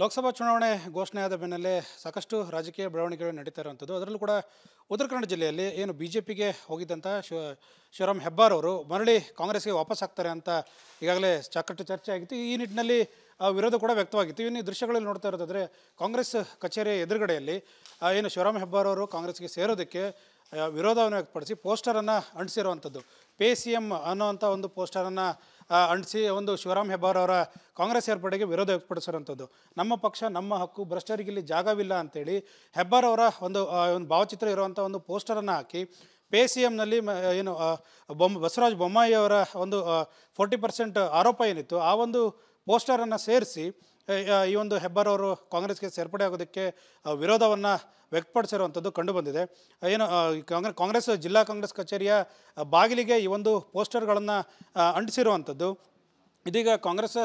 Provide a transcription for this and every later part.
ಲೋಕಸಭಾ ಚುನಾವಣೆ ಘೋಷಣೆಯಾದ ಬೆನ್ನಲ್ಲೇ ಸಾಕಷ್ಟು ರಾಜಕೀಯ ಬೆಳವಣಿಗೆಗಳು ನಡೀತಾ ಇರುವಂಥದ್ದು ಅದರಲ್ಲೂ ಕೂಡ ಉತ್ತರ ಕನ್ನಡ ಜಿಲ್ಲೆಯಲ್ಲಿ ಏನು ಬಿ ಜೆ ಪಿಗೆ ಹೋಗಿದ್ದಂಥ ಶಿವ ಶಿವರಾಮ್ ಹೆಬ್ಬಾರ್ ಅವರು ಮರಳಿ ಕಾಂಗ್ರೆಸ್ಗೆ ವಾಪಸ್ ಆಗ್ತಾರೆ ಅಂತ ಈಗಾಗಲೇ ಸಾಕಷ್ಟು ಚರ್ಚೆ ಆಗಿತ್ತು ಈ ನಿಟ್ಟಿನಲ್ಲಿ ವಿರೋಧ ಕೂಡ ವ್ಯಕ್ತವಾಗಿತ್ತು ಇನ್ನು ದೃಶ್ಯಗಳಲ್ಲಿ ನೋಡ್ತಾ ಇರೋದಾದರೆ ಕಾಂಗ್ರೆಸ್ ಕಚೇರಿಯ ಎದುರುಗಡೆಯಲ್ಲಿ ಏನು ಶಿವರಾಮ್ ಹೆಬ್ಬಾರ್ ಅವರು ಕಾಂಗ್ರೆಸ್ಗೆ ಸೇರೋದಕ್ಕೆ ವಿರೋಧವನ್ನು ವ್ಯಕ್ತಪಡಿಸಿ ಪೋಸ್ಟರನ್ನು ಅಂಟಿಸಿರುವಂಥದ್ದು ಪೇ ಸಿ ಎಮ್ ಅನ್ನೋವಂಥ ಒಂದು ಪೋಸ್ಟರನ್ನು ಅಂಟಿಸಿ ಒಂದು ಶಿವರಾಮ್ ಹೆಬ್ಬಾರ್ ಅವರ ಕಾಂಗ್ರೆಸ್ ಏರ್ಪಡೆಗೆ ವಿರೋಧ ವ್ಯಕ್ತಪಡಿಸಿರುವಂಥದ್ದು ನಮ್ಮ ಪಕ್ಷ ನಮ್ಮ ಹಕ್ಕು ಭ್ರಷ್ಟರಿಗೆ ಇಲ್ಲಿ ಜಾಗವಿಲ್ಲ ಅಂತೇಳಿ ಹೆಬ್ಬಾರ್ ಅವರ ಒಂದು ಒಂದು ಭಾವಚಿತ್ರ ಇರುವಂಥ ಒಂದು ಪೋಸ್ಟರನ್ನು ಹಾಕಿ ಪೇ ಸಿ ಎಮ್ನಲ್ಲಿ ಏನು ಬೊಮ್ಮ ಬಸವರಾಜ ಬೊಮ್ಮಾಯಿ ಅವರ ಒಂದು ಫೋರ್ಟಿ ಪರ್ಸೆಂಟ್ ಆರೋಪ ಏನಿತ್ತು ಆ ಒಂದು ಪೋಸ್ಟರನ್ನು ಸೇರಿಸಿ ಈ ಒಂದು ಹೆಬ್ಬಾರವರು ಅವರು ಕಾಂಗ್ರೆಸ್ಗೆ ಸೇರ್ಪಡೆ ಆಗೋದಕ್ಕೆ ವಿರೋಧವನ್ನು ವ್ಯಕ್ತಪಡಿಸಿರುವಂಥದ್ದು ಕಂಡುಬಂದಿದೆ ಏನು ಕಾಂಗ್ರೆಸ್ ಜಿಲ್ಲಾ ಕಾಂಗ್ರೆಸ್ ಕಚೇರಿಯ ಬಾಗಿಲಿಗೆ ಈ ಒಂದು ಪೋಸ್ಟರ್ಗಳನ್ನು ಅಂಟಿಸಿರುವಂಥದ್ದು ಇದೀಗ ಕಾಂಗ್ರೆಸ್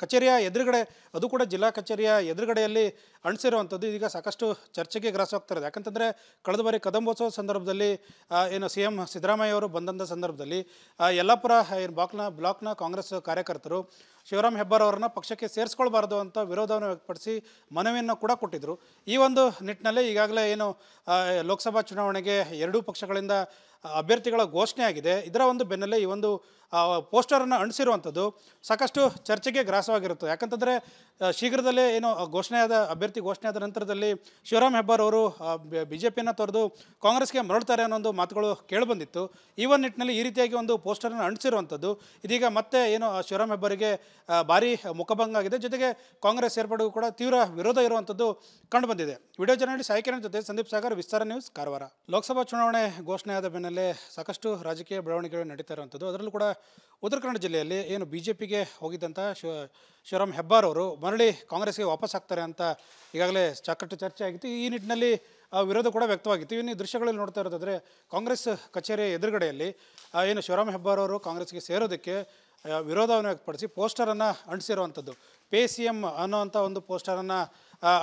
ಕಚೇರಿಯ ಎದುರುಗಡೆ ಅದು ಕೂಡ ಜಿಲ್ಲಾ ಕಚೇರಿಯ ಎದುರುಗಡೆಯಲ್ಲಿ ಅಂಟಿಸಿರುವಂಥದ್ದು ಇದೀಗ ಸಾಕಷ್ಟು ಚರ್ಚೆಗೆ ಗ್ರಾಸವಾಗ್ತಿರೋದು ಯಾಕಂತಂದರೆ ಕಳೆದ ಬಾರಿ ಕದಂಬೋತ್ಸವ ಸಂದರ್ಭದಲ್ಲಿ ಏನು ಸಿ ಎಂ ಸಿದ್ದರಾಮಯ್ಯ ಅವರು ಬಂದಂಥ ಸಂದರ್ಭದಲ್ಲಿ ಯಲ್ಲಾಪುರ ಏನು ಬ್ಲಾಕ್ನ ಬ್ಲಾಕ್ನ ಕಾಂಗ್ರೆಸ್ ಕಾರ್ಯಕರ್ತರು ಶಿವರಾಮ್ ಹೆಬ್ಬಾರ್ ಅವರನ್ನು ಪಕ್ಷಕ್ಕೆ ಸೇರಿಸ್ಕೊಳ್ಬಾರ್ದು ಅಂತ ವಿರೋಧವನ್ನು ವ್ಯಕ್ತಪಡಿಸಿ ಮನವಿಯನ್ನು ಕೂಡ ಕೊಟ್ಟಿದ್ದರು ಈ ಒಂದು ನಿಟ್ಟಿನಲ್ಲಿ ಈಗಾಗಲೇ ಏನು ಲೋಕಸಭಾ ಚುನಾವಣೆಗೆ ಎರಡೂ ಪಕ್ಷಗಳಿಂದ ಅಭ್ಯರ್ಥಿಗಳ ಘೋಷಣೆ ಆಗಿದೆ ಇದರ ಒಂದು ಬೆನ್ನಲ್ಲೇ ಈ ಒಂದು ಪೋಸ್ಟರನ್ನು ಅಣಿಸಿರುವಂಥದ್ದು ಸಾಕಷ್ಟು ಚರ್ಚೆಗೆ ಗ್ರಾಸವಾಗಿರುತ್ತೆ ಯಾಕಂತಂದರೆ ಶೀಘ್ರದಲ್ಲೇ ಏನು ಘೋಷಣೆಯಾದ ಅಭ್ಯರ್ಥಿ ಘೋಷಣೆಯಾದ ನಂತರದಲ್ಲಿ ಶಿವರಾಮ್ ಹೆಬ್ಬಾರ್ ಅವರು ಬಿ ಜೆ ಪಿಯನ್ನು ತೊರೆದು ಕಾಂಗ್ರೆಸ್ಗೆ ಮರಳುತ್ತಾರೆ ಅನ್ನೋ ಒಂದು ಮಾತುಗಳು ಕೇಳಿಬಂದಿತ್ತು ಈ ಒಂದು ನಿಟ್ಟಿನಲ್ಲಿ ಈ ರೀತಿಯಾಗಿ ಒಂದು ಪೋಸ್ಟರನ್ನು ಅಣಿಸಿರುವಂಥದ್ದು ಇದೀಗ ಮತ್ತೆ ಏನು ಶಿವರಾಮ್ ಹೆಬ್ಬಾರಿಗೆ ಭಾರಿ ಮುಖಭಂಗ ಆಗಿದೆ ಜೊತೆಗೆ ಕಾಂಗ್ರೆಸ್ ಸೇರ್ಪಡೆಗೂ ಕೂಡ ತೀವ್ರ ವಿರೋಧ ಇರುವಂಥದ್ದು ಬಂದಿದೆ ವಿಡಿಯೋ ಜರ್ನಲಿಸ್ಟ್ ಆಯ್ಕೆನ ಜೊತೆ ಸಂದೀಪ್ ಸಾಗರ್ ವಿಸ್ತಾರ ನ್ಯೂಸ್ ಕಾರವಾರ ಲೋಕಸಭಾ ಚುನಾವಣೆ ಘೋಷಣೆಯಾದ ಬೆನ್ನಲ್ಲೇ ಸಾಕಷ್ಟು ರಾಜಕೀಯ ಬೆಳವಣಿಗೆಗಳು ನಡೀತಾ ಇರುವಂಥದ್ದು ಅದರಲ್ಲೂ ಕೂಡ ಉತ್ತರ ಕನ್ನಡ ಜಿಲ್ಲೆಯಲ್ಲಿ ಏನು ಬಿ ಜೆ ಪಿಗೆ ಹೋಗಿದ್ದಂಥ ಶಿವ ಶಿವರಾಮ್ ಹೆಬ್ಬಾರ್ ಅವರು ಮರಳಿ ಕಾಂಗ್ರೆಸ್ಗೆ ವಾಪಸ್ ಆಗ್ತಾರೆ ಅಂತ ಈಗಾಗಲೇ ಸಾಕಷ್ಟು ಚರ್ಚೆ ಆಗಿತ್ತು ಈ ನಿಟ್ಟಿನಲ್ಲಿ ವಿರೋಧ ಕೂಡ ವ್ಯಕ್ತವಾಗಿತ್ತು ಇನ್ನು ದೃಶ್ಯಗಳಲ್ಲಿ ನೋಡ್ತಾ ಇರೋದಾದರೆ ಕಾಂಗ್ರೆಸ್ ಕಚೇರಿ ಎದುರುಗಡೆಯಲ್ಲಿ ಏನು ಶಿವರಾಮ್ ಹೆಬ್ಬಾರ್ ಅವರು ಕಾಂಗ್ರೆಸ್ಗೆ ಸೇರೋದಕ್ಕೆ ವಿರೋಧವನ್ನು ವ್ಯಕ್ತಪಡಿಸಿ ಪೋಸ್ಟರನ್ನು ಅಂಟಿಸಿರುವಂಥದ್ದು ಪೇ ಸಿ ಎಮ್ ಅನ್ನೋವಂಥ ಒಂದು ಪೋಸ್ಟರನ್ನು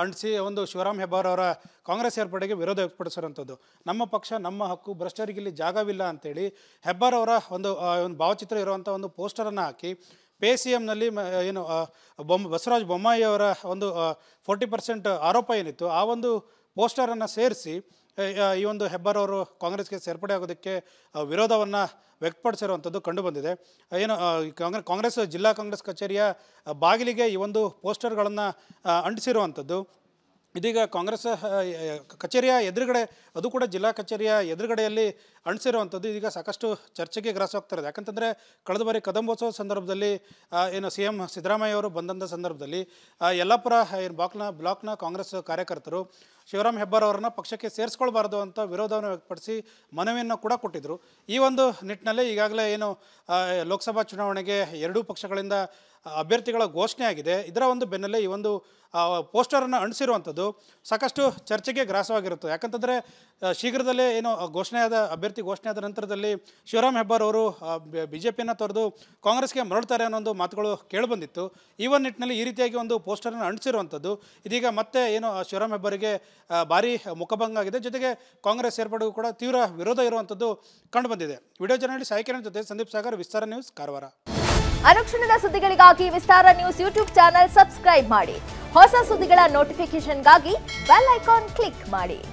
ಅಂಟಿಸಿ ಒಂದು ಶಿವರಾಮ್ ಹೆಬ್ಬಾರ್ ಅವರ ಕಾಂಗ್ರೆಸ್ ಸೇರ್ಪಡೆಗೆ ವಿರೋಧ ವ್ಯಕ್ತಪಡಿಸಿರುವಂಥದ್ದು ನಮ್ಮ ಪಕ್ಷ ನಮ್ಮ ಹಕ್ಕು ಭ್ರಷ್ಟರಿಗೆ ಇಲ್ಲಿ ಜಾಗವಿಲ್ಲ ಅಂತೇಳಿ ಹೆಬ್ಬಾರ್ ಅವರ ಒಂದು ಒಂದು ಭಾವಚಿತ್ರ ಇರುವಂಥ ಒಂದು ಪೋಸ್ಟರನ್ನು ಹಾಕಿ ಪೇ ಸಿ ಎಮ್ನಲ್ಲಿ ಏನು ಬೊಮ್ ಬಸವರಾಜ ಬೊಮ್ಮಾಯಿ ಅವರ ಒಂದು ಫೋರ್ಟಿ ಪರ್ಸೆಂಟ್ ಆರೋಪ ಏನಿತ್ತು ಆ ಒಂದು ಪೋಸ್ಟರನ್ನು ಸೇರಿಸಿ ಈ ಒಂದು ಹೆಬ್ಬಾರ್ ಅವರು ಕಾಂಗ್ರೆಸ್ಗೆ ಸೇರ್ಪಡೆ ಆಗೋದಕ್ಕೆ ವಿರೋಧವನ್ನು ವ್ಯಕ್ತಪಡಿಸಿರುವಂಥದ್ದು ಕಂಡುಬಂದಿದೆ ಏನು ಕಾಂಗ್ರೆಸ್ ಕಾಂಗ್ರೆಸ್ ಜಿಲ್ಲಾ ಕಾಂಗ್ರೆಸ್ ಕಚೇರಿಯ ಬಾಗಿಲಿಗೆ ಈ ಒಂದು ಪೋಸ್ಟರ್ಗಳನ್ನು ಅಂಟಿಸಿರುವಂಥದ್ದು ಇದೀಗ ಕಾಂಗ್ರೆಸ್ ಕಚೇರಿಯ ಎದುರುಗಡೆ ಅದು ಕೂಡ ಜಿಲ್ಲಾ ಕಚೇರಿಯ ಎದುರುಗಡೆಯಲ್ಲಿ ಅಣಿಸಿರುವಂಥದ್ದು ಈಗ ಸಾಕಷ್ಟು ಚರ್ಚೆಗೆ ಗ್ರಾಸವಾಗ್ತಿರೋದು ಯಾಕಂತಂದರೆ ಕಳೆದ ಬಾರಿ ಕದಂಬೋತ್ಸವ ಸಂದರ್ಭದಲ್ಲಿ ಏನು ಸಿ ಎಂ ಸಿದ್ದರಾಮಯ್ಯ ಅವರು ಬಂದಂಥ ಸಂದರ್ಭದಲ್ಲಿ ಯಲ್ಲಾಪುರ ಏನು ಬ್ಲಾಕ್ನ ಬ್ಲಾಕ್ನ ಕಾಂಗ್ರೆಸ್ ಕಾರ್ಯಕರ್ತರು ಶಿವರಾಮ್ ಹೆಬ್ಬಾರ್ ಪಕ್ಷಕ್ಕೆ ಸೇರಿಸ್ಕೊಳ್ಬಾರ್ದು ಅಂತ ವಿರೋಧವನ್ನು ವ್ಯಕ್ತಪಡಿಸಿ ಮನವಿಯನ್ನು ಕೂಡ ಕೊಟ್ಟಿದ್ದರು ಈ ಒಂದು ನಿಟ್ಟಿನಲ್ಲಿ ಈಗಾಗಲೇ ಏನು ಲೋಕಸಭಾ ಚುನಾವಣೆಗೆ ಎರಡೂ ಪಕ್ಷಗಳಿಂದ ಅಭ್ಯರ್ಥಿಗಳ ಘೋಷಣೆ ಆಗಿದೆ ಇದರ ಒಂದು ಬೆನ್ನಲ್ಲೇ ಈ ಒಂದು ಪೋಸ್ಟರನ್ನು ಅಣಿಸಿರುವಂಥದ್ದು ಸಾಕಷ್ಟು ಚರ್ಚೆಗೆ ಗ್ರಾಸವಾಗಿರುತ್ತೆ ಯಾಕಂತಂದರೆ ಶೀಘ್ರದಲ್ಲೇ ಏನು ಘೋಷಣೆಯಾದ ಅಭ್ಯರ್ಥಿ ಅಭ್ಯರ್ಥಿ ಘೋಷಣೆ ಆದ ನಂತರದಲ್ಲಿ ಶಿವರಾಮ್ ಹೆಬ್ಬಾರ್ ಅವರು ಬಿ ಜೆ ಪಿಯನ್ನು ತೊರೆದು ಕಾಂಗ್ರೆಸ್ಗೆ ಮರಳುತ್ತಾರೆ ಅನ್ನೋ ಒಂದು ಮಾತುಗಳು ಕೇಳಿಬಂದಿತ್ತು ಈ ಒಂದು ನಿಟ್ಟಿನಲ್ಲಿ ಈ ರೀತಿಯಾಗಿ ಒಂದು ಪೋಸ್ಟರನ್ನು ಅಂಟಿಸಿರುವಂಥದ್ದು ಇದೀಗ ಮತ್ತೆ ಏನು ಶಿವರಾಮ್ ಹೆಬ್ಬಾರಿಗೆ ಭಾರಿ ಮುಖಭಂಗ ಆಗಿದೆ ಜೊತೆಗೆ ಕಾಂಗ್ರೆಸ್ ಸೇರ್ಪಡೆಗೂ ಕೂಡ ತೀವ್ರ ವಿರೋಧ ಇರುವಂಥದ್ದು ಬಂದಿದೆ ವಿಡಿಯೋ ಜರ್ನಲಿಸ್ಟ್ ಆಯ್ಕೆನ ಜೊತೆ ಸಂದೀಪ್ ಸಾಗರ್ ವಿಸ್ತಾರ ನ್ಯೂಸ್ ಕಾರವಾರ ಅನುಕ್ಷಣದ ಸುದ್ದಿಗಳಿಗಾಗಿ Vistara news YouTube channel subscribe ಮಾಡಿ ಹೊಸ ಸುದ್ದಿಗಳ ನೋಟಿಫಿಕೇಶನ್ಗಾಗಿ ಬೆಲ್ ಐಕಾನ್ ಕ್ಲಿಕ್ ಮಾಡಿ